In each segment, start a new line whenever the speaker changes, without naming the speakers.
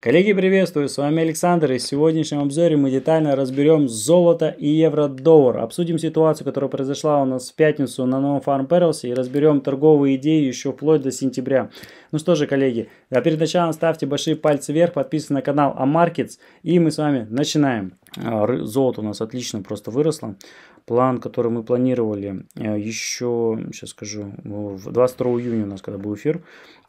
Коллеги, приветствую! С вами Александр и в сегодняшнем обзоре мы детально разберем золото и евро-доллар. Обсудим ситуацию, которая произошла у нас в пятницу на новом Farm Perils и разберем торговые идеи еще вплоть до сентября. Ну что же, коллеги, а перед началом ставьте большие пальцы вверх, подписывайтесь на канал Амаркетс и мы с вами начинаем. А, золото у нас отлично просто выросло план, который мы планировали э, еще, сейчас скажу, 22 июня у нас, когда был эфир,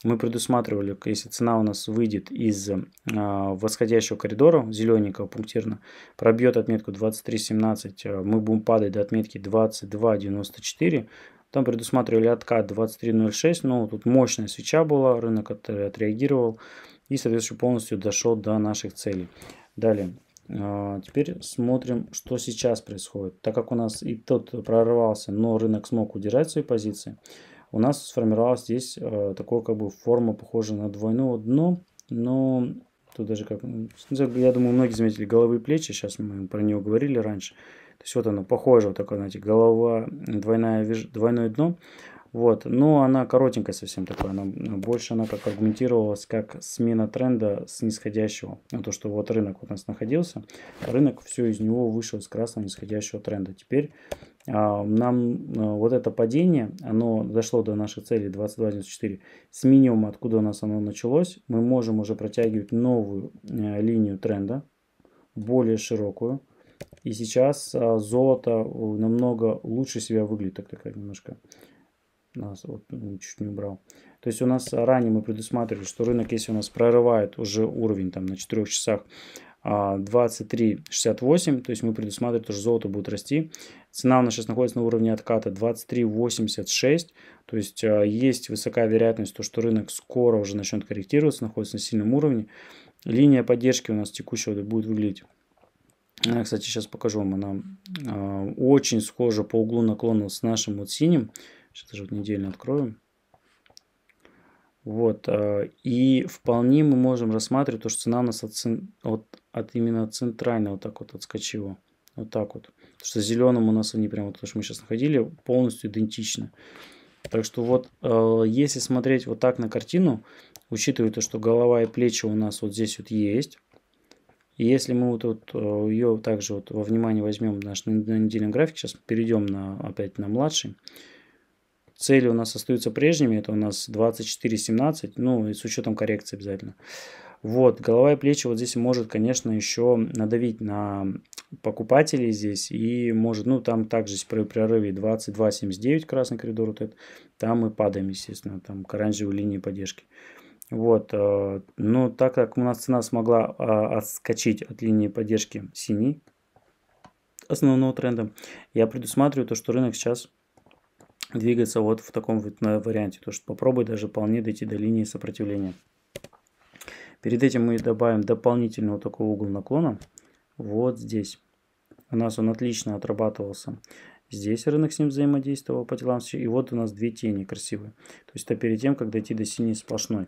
мы предусматривали, если цена у нас выйдет из э, восходящего коридора, зелененького пунктирно, пробьет отметку 23.17, э, мы будем падать до отметки 22.94, там предусматривали откат 23.06, но тут мощная свеча была, рынок отреагировал и, соответственно, полностью дошел до наших целей. Далее. А, теперь смотрим, что сейчас происходит. Так как у нас и тот прорывался, но рынок смог удержать свои позиции, у нас сформировалась здесь э, такая как бы форма, похожая на двойное дно, но тут даже как, я думаю, многие заметили головы и плечи, сейчас мы про него говорили раньше. То есть вот оно, похоже, вот такое, знаете, голова, двойное, двойное дно, вот. Но она коротенькая совсем такая, она, э, больше она как аргументировалась, как смена тренда с нисходящего. На то, что вот рынок у нас находился, рынок все из него вышел из красного нисходящего тренда. Теперь а, нам а, вот это падение, оно дошло до нашей цели 22.94. С минимума, откуда у нас оно началось, мы можем уже протягивать новую а, линию тренда, более широкую. И сейчас а, золото намного лучше себя выглядит, так такая немножко нас вот, ну, чуть не убрал. То есть у нас ранее мы предусматривали, что рынок, если у нас прорывает уже уровень там на 4 часах 23.68, а, то есть мы предусматриваем, что золото будет расти. Цена у нас сейчас находится на уровне отката 23.86, то есть а, есть высокая вероятность, что рынок скоро уже начнет корректироваться, находится на сильном уровне. Линия поддержки у нас текущего будет выглядеть я, а, кстати, сейчас покажу вам. Она э, очень схожа по углу наклона с нашим вот синим. Сейчас же недельно откроем. Вот, э, и вполне мы можем рассматривать то, что цена у нас от, от, от именно центрального вот так вот отскочила. Вот так вот. Потому что зеленым у нас они прямо, то, что мы сейчас находили, полностью идентично. Так что вот, э, если смотреть вот так на картину, учитывая то, что голова и плечи у нас вот здесь вот есть, и если мы вот, вот э, ее также вот во внимание возьмем наш на недельном графике, сейчас перейдем на, опять на младший, Цели у нас остаются прежними, это у нас 24-17, ну и с учетом коррекции обязательно. Вот, голова и плечи вот здесь может, конечно, еще надавить на покупателей здесь. И может, ну там также при прорыве 22.79 красный коридор вот этот, там мы падаем, естественно, там к оранжевой линии поддержки. Вот, э, ну так как у нас цена смогла а, отскочить от линии поддержки синий основного тренда, я предусматриваю то, что рынок сейчас двигаться вот в таком вот варианте. То, что попробуй даже вполне дойти до линии сопротивления. Перед этим мы добавим дополнительный вот такой угол наклона. Вот здесь. У нас он отлично отрабатывался. Здесь рынок с ним взаимодействовал по телам. И вот у нас две тени красивые. То есть это перед тем, как дойти до синей сплошной.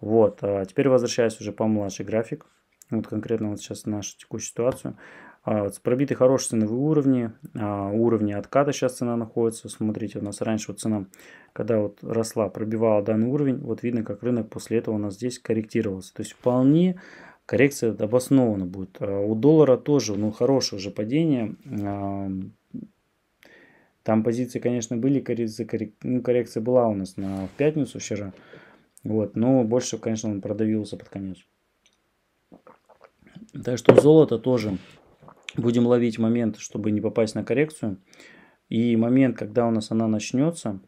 Вот. А теперь возвращаюсь уже по младший график. Вот конкретно вот сейчас нашу текущую ситуацию. А, Пробиты хорошие ценовые уровни, а, уровни отката сейчас цена находится. Смотрите, у нас раньше вот цена, когда вот росла, пробивала данный уровень, вот видно, как рынок после этого у нас здесь корректировался. То есть вполне коррекция обоснована будет. А, у доллара тоже, ну, хорошее уже падение. Там позиции, конечно, были, коррекция, ну, коррекция была у нас на, в пятницу вчера. Вот, но больше, конечно, он продавился под конец. Так что золото тоже будем ловить момент, чтобы не попасть на коррекцию. И момент, когда у нас она начнется,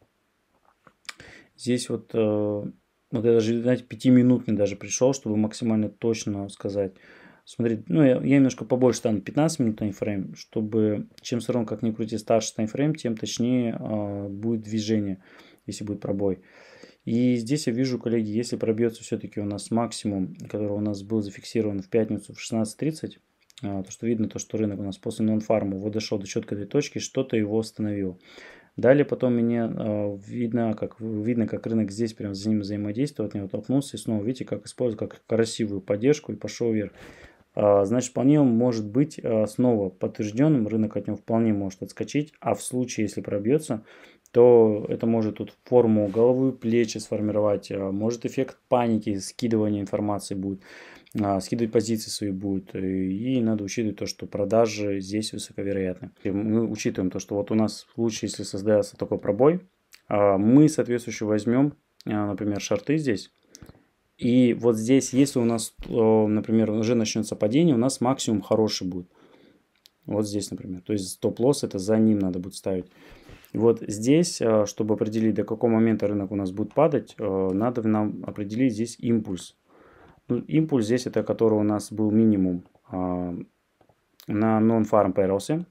здесь вот, э, вот я даже, знаете, пятиминутный даже пришел, чтобы максимально точно сказать. Смотри, ну я, я немножко побольше стану, 15 минут таймфрейм, чтобы чем все равно, как ни крути, старше таймфрейм, тем точнее э, будет движение, если будет пробой. И здесь я вижу, коллеги, если пробьется все-таки у нас максимум, который у нас был зафиксирован в пятницу в 16.30, а, то, что видно, то, что рынок у нас после нон-фарма вот дошел до четкой этой точки, что-то его остановило. Далее потом мне а, видно, как, видно, как рынок здесь прям за ним взаимодействовал, от него толкнулся и снова, видите, как использует как красивую поддержку и пошел вверх. А, значит, вполне он может быть снова подтвержденным, рынок от него вполне может отскочить, а в случае, если пробьется, то это может тут форму головы, плечи сформировать, может эффект паники, скидывания информации будет. А, скидывать позиции свои будет э, И надо учитывать то, что продажи здесь высоковероятны. И мы учитываем то, что вот у нас в случае, если создается такой пробой, а, мы соответствующе возьмем, а, например, шорты здесь. И вот здесь, если у нас, э, например, уже начнется падение, у нас максимум хороший будет. Вот здесь, например. То есть стоп-лосс это за ним надо будет ставить. вот здесь, э, чтобы определить, до какого момента рынок у нас будет падать, надо нам определить здесь импульс. Ну, импульс здесь это который у нас был минимум а, на non-farm payrolls.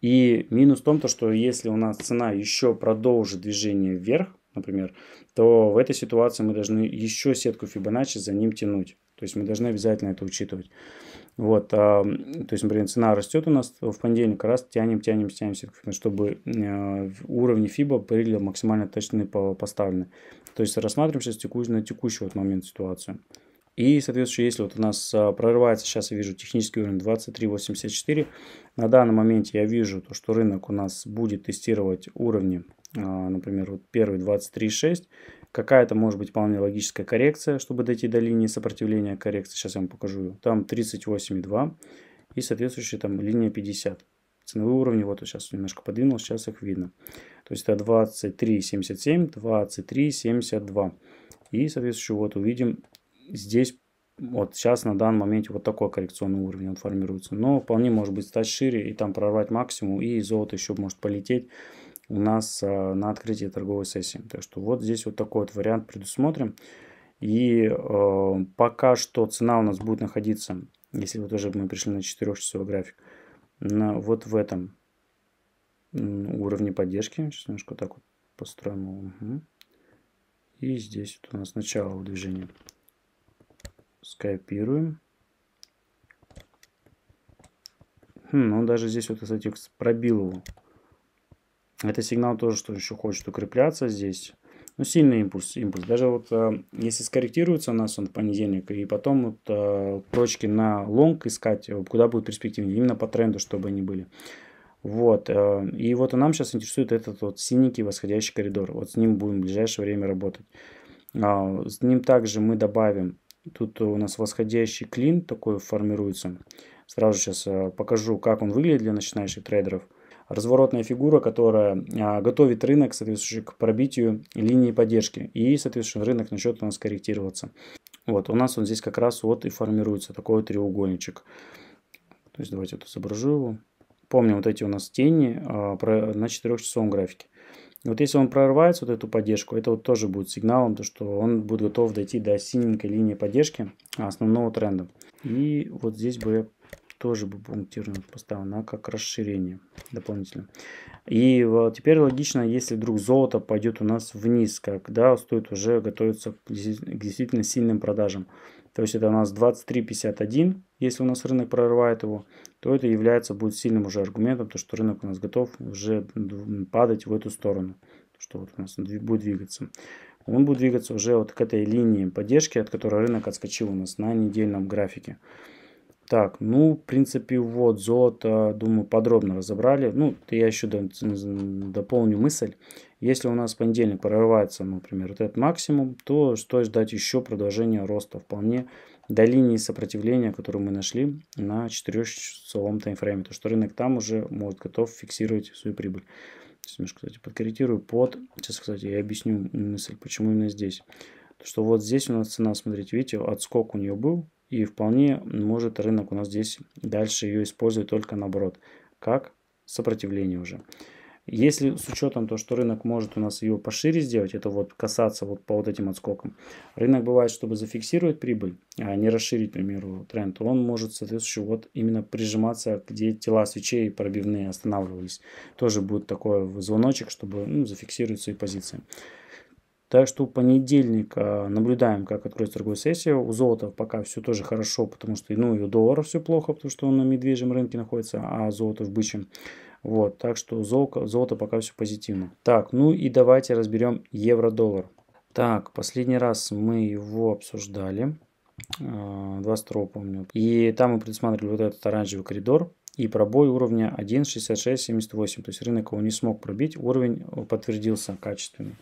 И минус в том, то, что если у нас цена еще продолжит движение вверх, например, то в этой ситуации мы должны еще сетку Fibonacci за ним тянуть. То есть мы должны обязательно это учитывать. Вот, а, то есть, например, цена растет у нас в понедельник, раз тянем, тянем, тянем, ну, чтобы э, уровни FIBA были максимально точны поставлены. То есть рассматриваем сейчас текущую, на текущий вот момент ситуацию. И, соответственно, если вот у нас а, прорывается, сейчас я вижу технический уровень 23.84, на данный момент я вижу, то, что рынок у нас будет тестировать уровни, а, например, вот первый 23.6, Какая-то может быть вполне логическая коррекция, чтобы дойти до линии сопротивления коррекции. Сейчас я вам покажу ее. Там 38,2 и соответствующая там линия 50. Ценовые уровни, вот сейчас немножко подвинул, сейчас их видно. То есть это 23,77, 23,72. И соответствующий вот увидим здесь вот сейчас на данном моменте вот такой коррекционный уровень он формируется. Но вполне может быть стать шире и там прорвать максимум и золото еще может полететь у нас а, на открытии торговой сессии. Так что вот здесь вот такой вот вариант предусмотрим. И э, пока что цена у нас будет находиться, если вот уже мы пришли на 4-часовой график, на, вот в этом уровне поддержки. Сейчас немножко так вот построим. Угу. И здесь вот у нас начало движения. Скопируем. Хм, он ну даже здесь вот, кстати, пробил его. Это сигнал тоже, что еще хочет укрепляться здесь. Ну, сильный импульс, импульс. Даже вот э, если скорректируется у нас он в понедельник, и потом вот, э, точки на лонг искать, э, куда будут перспективнее, именно по тренду, чтобы они были. Вот, э, и вот нам сейчас интересует этот вот синенький восходящий коридор. Вот с ним будем в ближайшее время работать. А, с ним также мы добавим, тут у нас восходящий клин такой формируется. Сразу сейчас э, покажу, как он выглядит для начинающих трейдеров разворотная фигура, которая а, готовит рынок, соответственно, к пробитию линии поддержки. И, соответственно, рынок начнет у нас корректироваться. Вот, у нас он здесь как раз вот и формируется такой треугольничек. То есть давайте вот изображу его. Помним вот эти у нас тени а, на 4-часовом графике. Вот если он прорывается вот эту поддержку, это вот тоже будет сигналом, то что он будет готов дойти до синенькой линии поддержки основного тренда. И вот здесь бы тоже бы пунктирную поставил. Она как расширение дополнительно. И вот теперь логично, если вдруг золото пойдет у нас вниз, когда стоит уже готовиться к действительно сильным продажам. То есть это у нас 23.51, если у нас рынок прорывает его, то это является будет сильным уже аргументом, то что рынок у нас готов уже падать в эту сторону, что вот у нас будет двигаться он будет двигаться уже вот к этой линии поддержки, от которой рынок отскочил у нас на недельном графике. Так, ну, в принципе, вот, золото, думаю, подробно разобрали. Ну, я еще дополню мысль. Если у нас в понедельник прорывается, например, вот этот максимум, то стоит ждать еще продолжения роста вполне до линии сопротивления, которую мы нашли на 4-часовом таймфрейме. То, что рынок там уже может готов фиксировать свою прибыль. Сейчас немножко, кстати, подкорректирую под... Сейчас, кстати, я объясню мысль, почему именно здесь. То, что вот здесь у нас цена, смотрите, видите, отскок у нее был, и вполне может рынок у нас здесь дальше ее использовать только наоборот, как сопротивление уже. Если с учетом то, что рынок может у нас ее пошире сделать, это вот касаться вот по вот этим отскокам. Рынок бывает, чтобы зафиксировать прибыль, а не расширить, например примеру, тренд, он может, соответствующе, вот именно прижиматься, где тела свечей пробивные останавливались. Тоже будет такой звоночек, чтобы ну, зафиксировать свои позиции. Так что понедельник наблюдаем, как откроется торговая сессия. У золота пока все тоже хорошо, потому что ну, и у доллара все плохо, потому что он на медвежьем рынке находится, а золото в бычьем. Вот, так что золото, золото пока все позитивно. Так, ну и давайте разберем евро-доллар. Так, последний раз мы его обсуждали. 22 а, помню. И там мы предусматривали вот этот оранжевый коридор и пробой уровня 1.6678. То есть рынок его не смог пробить, уровень э, подтвердился качественно.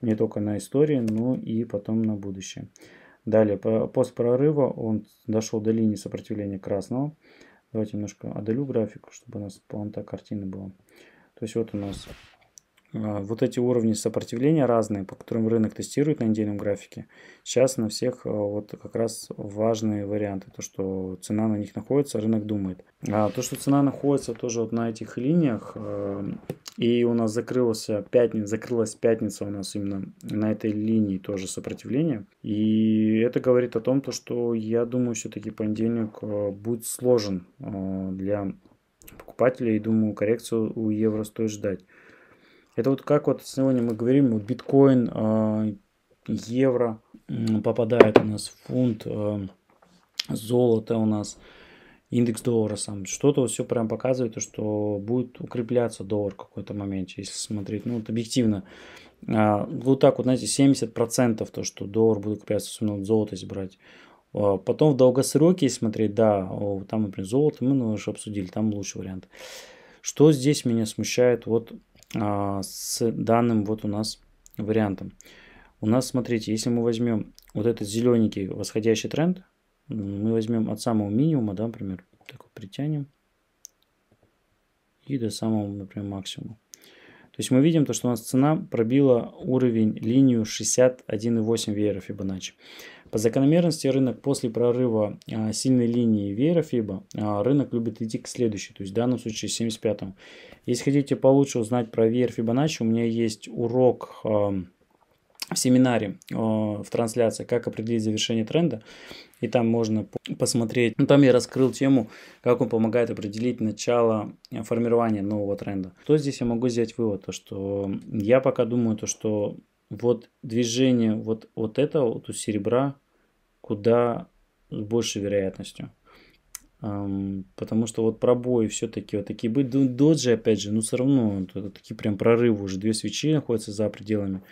Не только на истории, но и потом на будущее. Далее, после прорыва он дошел до линии сопротивления красного. Давайте немножко одолю график, чтобы у нас полнота картины была. То есть вот у нас а, вот эти уровни сопротивления разные, по которым рынок тестирует на недельном графике, сейчас на всех а, вот как раз важные варианты, то, что цена на них находится, а рынок думает. А то, что цена находится тоже вот на этих линиях, и у нас закрылась пятница, закрылась пятница у нас именно на этой линии тоже сопротивления и это говорит о том, то, что я думаю, все-таки понедельник будет сложен для покупателей, и думаю, коррекцию у евро стоит ждать. Это вот как вот сегодня мы говорим, вот биткоин, э, евро э, попадает у нас, фунт, э, золото у нас, индекс доллара сам. Что-то все прям показывает, что будет укрепляться доллар в какой-то момент, если смотреть, ну вот объективно. А, вот так вот, знаете, 70% то, что доллар будет укрепляться, особенно вот золото если брать. А, потом в долгосроке, смотреть, да, там, например, золото, мы ну, уже обсудили, там лучший вариант. Что здесь меня смущает? Вот а, с данным вот у нас вариантом. У нас, смотрите, если мы возьмем вот этот зелененький восходящий тренд, мы возьмем от самого минимума, да, например, так вот притянем и до самого, например, максимума. То есть мы видим, то, что у нас цена пробила уровень, линию 61,8 веера Fibonacci. По закономерности рынок после прорыва а, сильной линии веера FIBA а, рынок любит идти к следующей, то есть в данном случае 75 -му. Если хотите получше узнать про веер Fibonacci, у меня есть урок а, в семинаре в трансляции «Как определить завершение тренда». И там можно посмотреть, ну, там я раскрыл тему, как он помогает определить начало формирования нового тренда. Что здесь я могу взять вывод, то что я пока думаю, то что вот движение вот, вот этого, вот у серебра, куда с большей вероятностью. Um, потому что вот пробои все-таки вот такие бы доджи опять же, ну все равно вот, такие прям прорывы уже две свечи находятся за пределами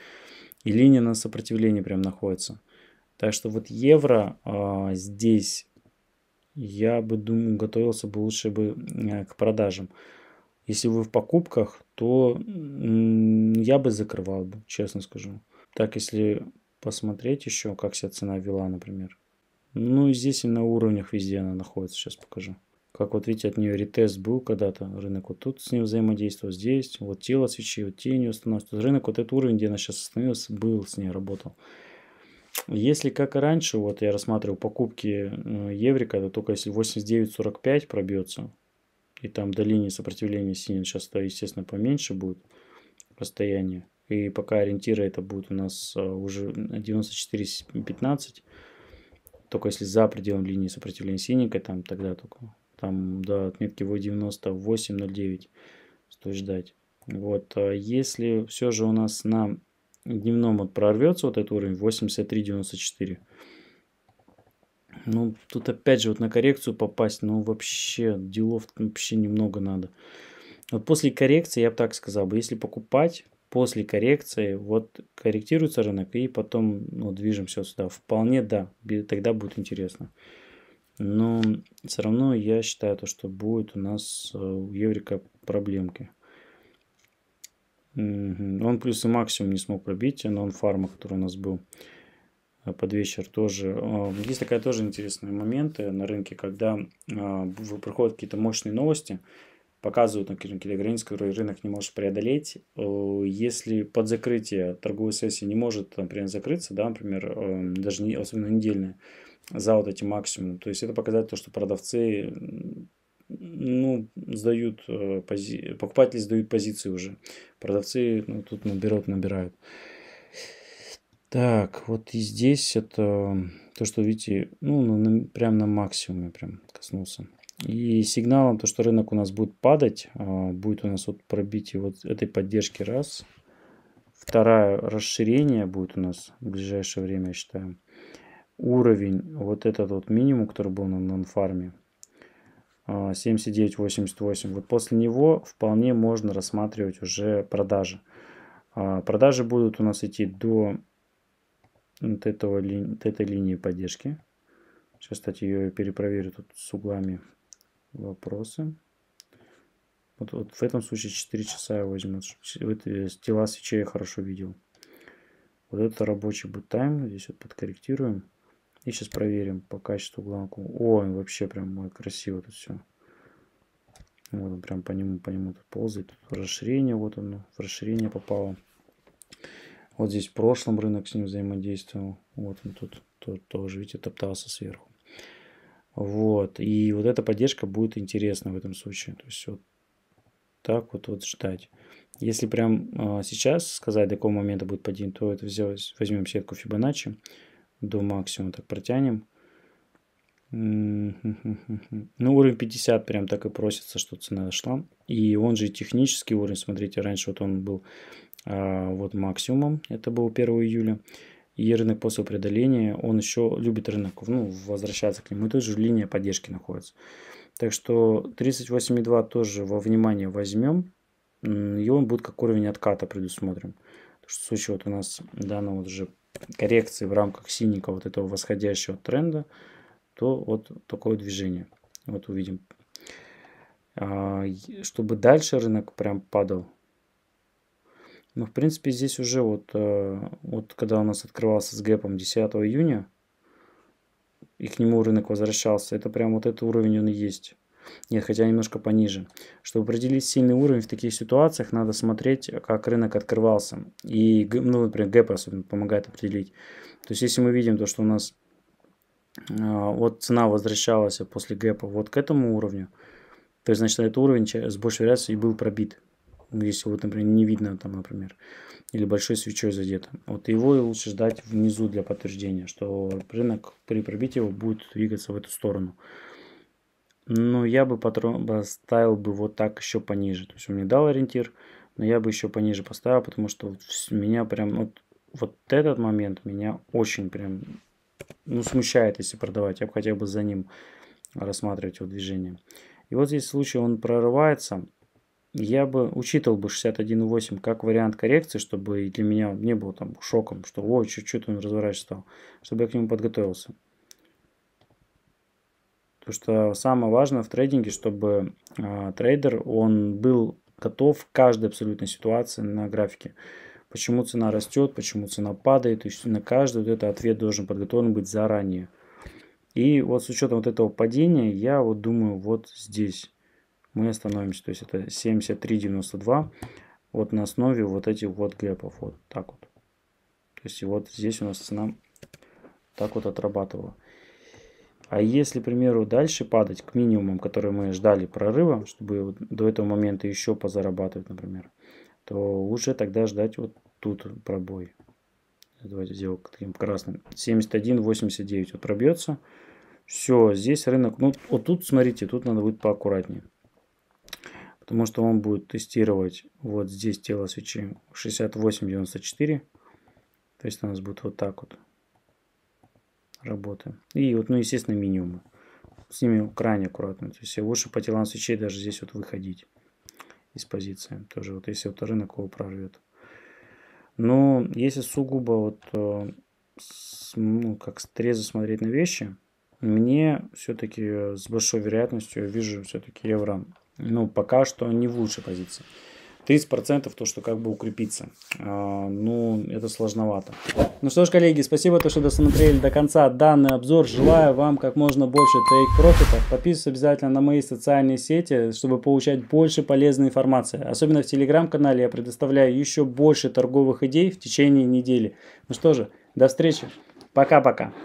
и линия на сопротивлении прям находится. Так что вот евро а, здесь я бы думаю готовился бы лучше бы э, к продажам. Если вы в покупках, то я бы закрывал бы, честно скажу. Так, если посмотреть еще, как себя цена вела, например. Ну, и здесь и на уровнях везде она находится, сейчас покажу. Как вот видите, от нее ретест был когда-то, рынок вот тут с ним взаимодействовал, здесь, вот тело свечи, вот тень установки. рынок, вот этот уровень, где она сейчас остановилась, был с ней, работал. Если как и раньше, вот я рассматривал покупки э, еврика, это только если 89.45 пробьется, и там до линии сопротивления синин сейчас, естественно, поменьше будет расстояние. И пока ориентира это будет у нас э, уже 94-15. Только если за пределом линии сопротивления синенькой, там тогда только. Там до отметки 98,09 стоит ждать. Вот, а если все же у нас на дневном вот прорвется вот этот уровень 83,94, ну, тут опять же вот на коррекцию попасть, ну, вообще, делов вообще немного надо. Вот после коррекции, я бы так сказал бы, если покупать после коррекции, вот корректируется рынок, и потом ну, движемся вот сюда. Вполне да, тогда будет интересно. Но все равно я считаю, то, что будет у нас э, у Еврика проблемки. Угу. Он плюс и максимум не смог пробить, но он фарма, который у нас был. Э, под вечер тоже. Есть такая тоже интересная моменты на рынке, когда а, проходят какие-то мощные новости, показывают, например, какие-то которые рынок не может преодолеть. Э, если под закрытие торговой сессии не может, например, закрыться, да, например, даже не, особенно недельная, за вот эти максимум то есть это показать то, что продавцы ну, сдают э, пози... покупатели сдают позиции уже. Продавцы ну, тут наберут, набирают. Так, вот и здесь это то, что видите, ну, на, прям на максимуме прям коснулся. И сигналом то, что рынок у нас будет падать, а, будет у нас вот пробитие вот этой поддержки раз. Второе расширение будет у нас в ближайшее время, я считаю. Уровень, вот этот вот минимум, который был на нонфарме, 79.88. А, вот после него вполне можно рассматривать уже продажи. А, продажи будут у нас идти до от, этого, от этой линии поддержки. Сейчас, кстати, ее перепроверю тут с углами вопросы. Вот, вот в этом случае 4 часа я возьму, чтобы э, тела свечей я хорошо видел. Вот это рабочий boot time. Здесь вот подкорректируем. И сейчас проверим по качеству гланку О, он вообще прям красиво тут все. Вот он прям по нему, по нему тут ползает. Расширение, вот оно, в расширение попало. Вот здесь в прошлом рынок с ним взаимодействовал. Вот он тут, тут тоже, видите, топтался сверху. Вот. И вот эта поддержка будет интересна в этом случае. То есть вот так вот, вот ждать. Если прям а, сейчас сказать, до какого момента будет падение, то это взялось, возьмем сетку Fibonacci, до максимума так протянем. Ну, уровень 50 прям так и просится, что цена шла. И он же технический уровень, смотрите, раньше вот он был а, вот максимум, это было 1 июля. И рынок после преодоления, он еще любит рынок, ну, возвращаться к нему, и тоже линия поддержки находится. Так что 38,2 тоже во внимание возьмем, и он будет как уровень отката предусмотрим Потому что в случае вот у нас данного ну, уже коррекции в рамках синенького вот этого восходящего тренда, то вот такое движение. Вот увидим. А, чтобы дальше рынок прям падал, но, ну, в принципе, здесь уже вот, э, вот когда у нас открывался с гэпом 10 июня, и к нему рынок возвращался, это прям вот этот уровень он и есть. Нет, хотя немножко пониже. Чтобы определить сильный уровень в таких ситуациях, надо смотреть, как рынок открывался. И, ну, например, гэп особенно помогает определить. То есть, если мы видим то, что у нас э, вот цена возвращалась после гэпа вот к этому уровню, то есть, значит, этот уровень с большей вероятностью и был пробит если вот, например, не видно там, например, или большой свечой задето. Вот его лучше ждать внизу для подтверждения, что рынок при пробитии его будет двигаться в эту сторону. Но я бы поставил бы вот так еще пониже. То есть он мне дал ориентир, но я бы еще пониже поставил, потому что вот меня прям вот, вот этот момент меня очень прям ну, смущает, если продавать. Я бы хотел бы за ним рассматривать его движение. И вот здесь случай он прорывается, я бы учитывал бы 61.8 как вариант коррекции, чтобы и для меня не было там шоком, что ой, чуть-чуть он разворачивать чтобы я к нему подготовился. Потому что самое важное в трейдинге, чтобы э, трейдер, он был готов к каждой абсолютной ситуации на графике. Почему цена растет, почему цена падает, то есть на каждый вот этот ответ должен подготовлен быть заранее. И вот с учетом вот этого падения, я вот думаю, вот здесь мы остановимся. То есть это 73,92 вот на основе вот этих вот гэпов. Вот так вот. То есть вот здесь у нас цена так вот отрабатывала. А если, к примеру, дальше падать к минимумам, которые мы ждали прорыва, чтобы вот до этого момента еще позарабатывать, например, то лучше тогда ждать вот тут пробой. Давайте сделаем таким красным. 71.89 вот пробьется. Все, здесь рынок. Ну, вот тут, смотрите, тут надо будет поаккуратнее потому что он будет тестировать вот здесь тело свечи 68.94. То есть у нас будет вот так вот работа И вот, ну, естественно, минимумы. С ними крайне аккуратно. То есть лучше по телам свечей даже здесь вот выходить из позиции. Тоже вот если вот рынок его прорвет. Но если сугубо вот э, ну, как трезво смотреть на вещи, мне все-таки с большой вероятностью я вижу все-таки евро ну, пока что не в лучшей позиции. 30% то, что как бы укрепиться. А, ну, это сложновато. Ну что ж, коллеги, спасибо, то, что досмотрели до конца данный обзор. Желаю вам как можно больше тейк-профитов. Подписывайтесь обязательно на мои социальные сети, чтобы получать больше полезной информации. Особенно в телеграм-канале я предоставляю еще больше торговых идей в течение недели. Ну что же, до встречи. Пока-пока.